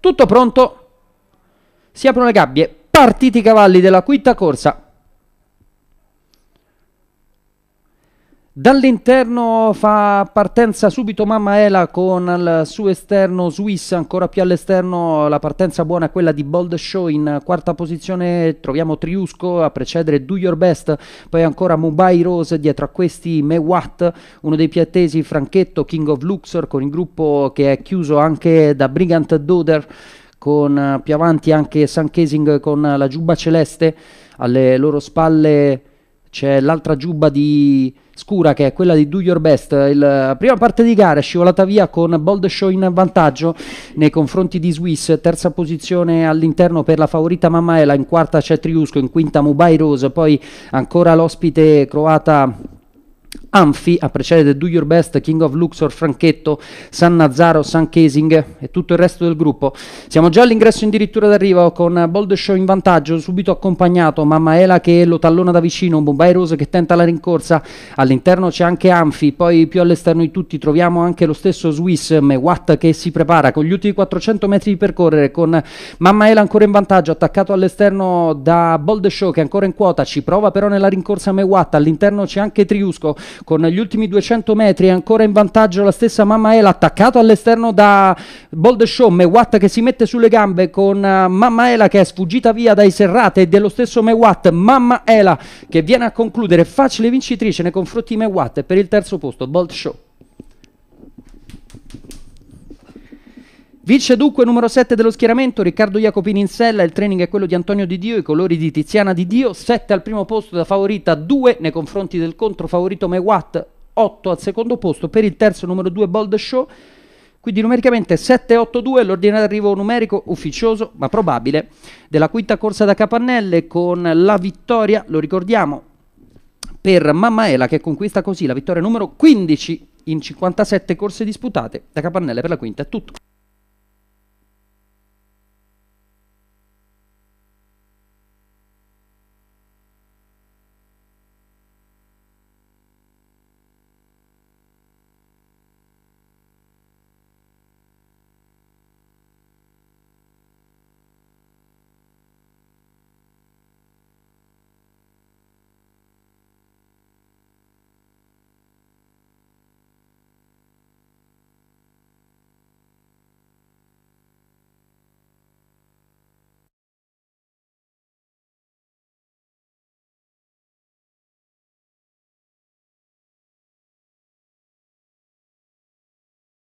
Tutto pronto? Si aprono le gabbie, partiti i cavalli della quinta corsa, Dall'interno fa partenza subito Mamma Ela con il suo esterno Swiss, ancora più all'esterno la partenza buona è quella di Bold Show in quarta posizione, troviamo Triusco a precedere Do Your Best, poi ancora Mumbai Rose dietro a questi Mewat, uno dei più attesi Franchetto, King of Luxor con il gruppo che è chiuso anche da Brigant Doder con più avanti anche Sun Casing con la giubba celeste alle loro spalle c'è l'altra giubba di Scura che è quella di Do Your Best, la prima parte di gara è scivolata via con Bold Show in vantaggio nei confronti di Swiss, terza posizione all'interno per la favorita Mammaela, in quarta c'è Triusco, in quinta Mubai Rose, poi ancora l'ospite croata Anfi, a precedere Do Your Best, King of Luxor, Franchetto, San Nazaro, San Casing e tutto il resto del gruppo. Siamo già all'ingresso addirittura d'arrivo con Bold Show in vantaggio, subito accompagnato Mammaela che lo tallona da vicino, Bombay Rose che tenta la rincorsa, all'interno c'è anche Anfi, poi più all'esterno di tutti troviamo anche lo stesso Swiss Mewatt che si prepara con gli ultimi 400 metri di percorrere con Mammaela ancora in vantaggio, attaccato all'esterno da Bold Show che è ancora in quota, ci prova però nella rincorsa Mewatt, all'interno c'è anche Triusco con gli ultimi 200 metri ancora in vantaggio la stessa Mamma Mammaela attaccato all'esterno da Bold Show, Mewatt che si mette sulle gambe con eh, Mamma Ela che è sfuggita via dai serrate e dello stesso Mewatt Mamma Ela che viene a concludere facile vincitrice nei confronti di Mewatt per il terzo posto Bold Show Vince dunque numero 7 dello schieramento, Riccardo Jacopini in sella, il training è quello di Antonio Di Dio, i colori di Tiziana Di Dio, 7 al primo posto da favorita, 2 nei confronti del contro favorito Meguat, 8 al secondo posto, per il terzo numero 2 Bold Show, quindi numericamente 7-8-2 l'ordine d'arrivo numerico ufficioso ma probabile della quinta corsa da Capannelle con la vittoria, lo ricordiamo, per Mammaela che conquista così la vittoria numero 15 in 57 corse disputate da Capannelle per la quinta è tutto.